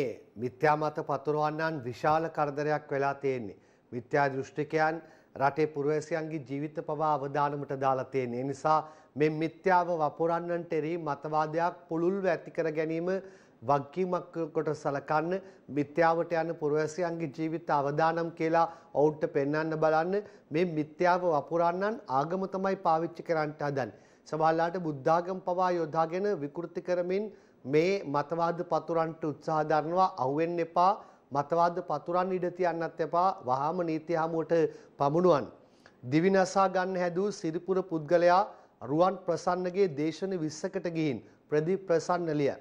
ඒ මිත්‍යා මත පතුරවන්නන් විශාල කරදරයක් වෙලා තියෙන්නේ. මිත්‍යා දෘෂ්ටිකයන් රටේ පුරවැසියන්ගේ ජීවිත පවා අවදානමට දාලා තියෙන. ඒ නිසා මේ මිත්‍යාව වපුරන්නන්ට එරෙහි මතවාදයක් පුළුල්ව ඇති කර ගැනීම වගකීමක් කොට සලකන්න මිත්‍යාවට යන පුරවැසියන්ගේ ජීවිත අවදානම් කියලා ඔවුන්ට පෙන්වන්න බලන්න මේ මිත්‍යාව වපුරන්නන් ආගම තමයි පාවිච්චි කරන්නට හදන්නේ. සමහරලාට බුද්ධාගම පවා යොදාගෙන විකෘති කරමින් මේ මතවාද පතුරන්ට උත්සාහ දරනවා අහුවෙන්න එපා මතවාද පතුරන් ඉඩ තියන්නත් එපා වහාම නීතිය හමුවට පමුණුවන් දිවිනසා ගන්න හැදූ සිරිපුර පුද්ගලයා රුවන් ප්‍රසන්නගේ දේශන 20කට ගිහින් ප්‍රදීප් ප්‍රසන්න ලිය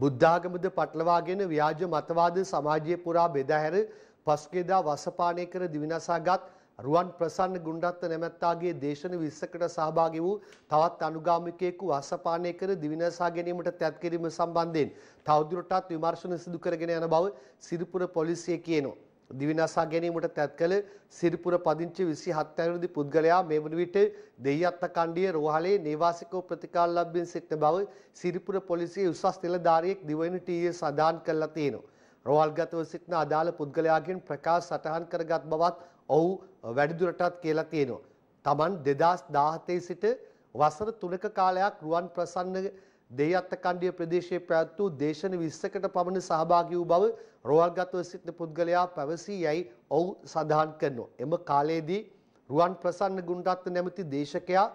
බුද්ධාගමද පටලවාගෙන ව්‍යාජ මතවාද සමාජය පුරා බෙදා හැර පසුගියදා වසපාණය කර දිවිනසාගත් රුවන් ප්‍රසන්න ගුණරත්න නැමැත්තාගේ දේශන 20කට සහභාගී වූ තවත් අනුගාමිකයෙකු අසපානය කර දිවිනසා ගැනීමට තැත් කිරීම සම්බන්ධයෙන් තවදුරටත් විමර්ශන සිදු කරගෙන යන බව සිරිපුර පොලිසිය කියනවා. දිවිනසා ගැනීමට තැත් කළ සිරිපුර පදිංචි 27 ඇවිරුදි පුද්ගලයා මේ වන විට දෙයියත්ත කණ්ඩිය රෝහලේ නේවාසිකව ප්‍රතිකාර ලබමින් සිටින බව සිරිපුර පොලිසිය උසස් නිලධාරියෙක් දිවයින ටීයේ සඳහන් කළා තියෙනවා. රෝහල්ගතව සිටින අදාළ පුද්ගලයාගෙන් ප්‍රකාශ සටහන් කරගත් බවත් ඔහු වැඩිදුරටත් කියලා තියෙනවා. Taman 2017 සිට වසර 3ක කාලයක් රුවන් ප්‍රසන්න දෙයත්ත කණ්ඩිය ප්‍රදේශයේ පැවැත් වූ දේශන 20කට පමණ සහභාගී වූ බව රෝහල්ගතව සිටින පුද්ගලයා පැවසී යයි ඔහු සඳහන් කරනවා. එම කාලයේදී රුවන් ප්‍රසන්න ගුණරත්න නැමැති දේශකයා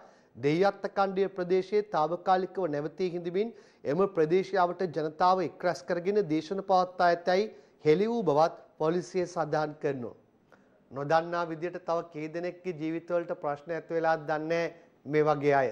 දෙයත්ත කණ්ඩිය ප්‍රදේශයේ తాවකාලිකව නැවතී හිඳමින් එම ප්‍රදේශයවට ජනතාව එක්රැස් කරගෙන දේශන පවත්වා ඇතැයි හෙළි වූ බවත් පොලිසිය සඳහන් කරනවා. නොදන්නා විදියට තව කී දෙනෙක්ගේ ජීවිතවලට ප්‍රශ්න ඇති වෙලාද දන්නේ මේ වගේ අය.